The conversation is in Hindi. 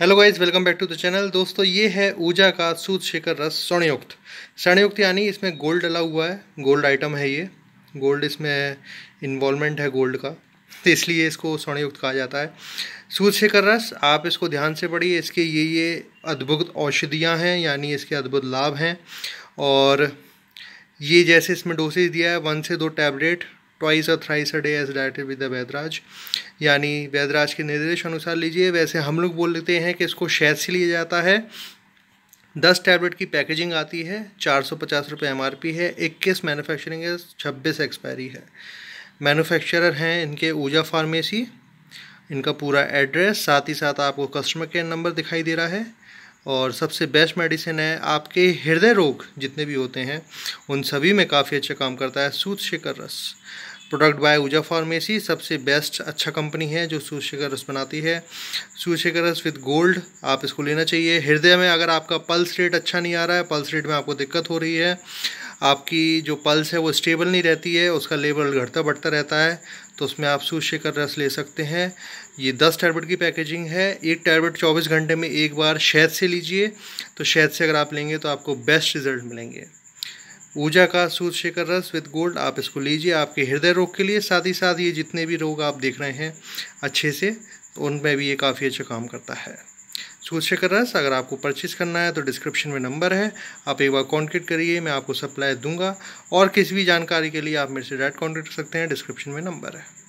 hello guys welcome back to the channel दोस्तों ये है ऊर्जा का सूद शेखर रस स्वर्णयुक्त स्वर्णयुक्त यानी इसमें गोल्ड डला हुआ है गोल्ड आइटम है ये गोल्ड इसमें इन्वॉल्वमेंट है गोल्ड का तो इसलिए इसको स्वर्णयुक्त कहा जाता है सूद शेखर रस आप इसको ध्यान से पढ़िए इसके ये ये अद्भुत औषधियाँ हैं यानी इसके अद्भुत लाभ हैं और ये जैसे इसमें डोसेज दिया है वन से दो टैबलेट ट्वाइस और thrice a day as directed with the वैदराज यानी वैदराज के निर्देश अनुसार लीजिए वैसे हम लोग बोल लेते हैं कि इसको शहद से लिया जाता है दस टैबलेट की पैकेजिंग आती है चार सौ पचास रुपये एम आर पी है इक्कीस मैनुफैक्चरिंग है छब्बीस एक्सपायरी है मैनुफैक्चरर हैं इनके ऊजा फार्मेसी इनका पूरा एड्रेस साथ ही साथ आपको कस्टमर केयर नंबर दिखाई दे रहा है और सबसे बेस्ट मेडिसिन है आपके हृदय रोग जितने भी होते हैं उन सभी में काफ़ी अच्छा काम करता है सूत शिकर रस प्रोडक्ट बाय ऊजा फार्मेसी सबसे बेस्ट अच्छा कंपनी है जो सूत सूशेखर रस बनाती है सूशेखर रस विद गोल्ड आप इसको लेना चाहिए हृदय में अगर आपका पल्स रेट अच्छा नहीं आ रहा है पल्स रेट में आपको दिक्कत हो रही है आपकी जो पल्स है वो स्टेबल नहीं रहती है उसका लेवल घटता बढ़ता रहता है तो उसमें आप सूज रस ले सकते हैं ये दस टैबलेट की पैकेजिंग है एक टैबलेट चौबीस घंटे में एक बार शहद से लीजिए तो शहद से अगर आप लेंगे तो आपको बेस्ट रिजल्ट मिलेंगे ऊर्जा का सूर्यशेखर रस विद गोल्ड आप इसको लीजिए आपके हृदय रोग के लिए साथ ही साथ ये जितने भी रोग आप देख रहे हैं अच्छे से उनमें भी ये काफ़ी अच्छा काम करता है सूर्य रस अगर आपको परचेज़ करना है तो डिस्क्रिप्शन में नंबर है आप एक बार कॉन्टेक्ट करिए मैं आपको सप्लाई दूंगा और किसी भी जानकारी के लिए आप मेरे से डायरेक्ट कॉन्टेक्ट कर सकते हैं डिस्क्रिप्शन में नंबर है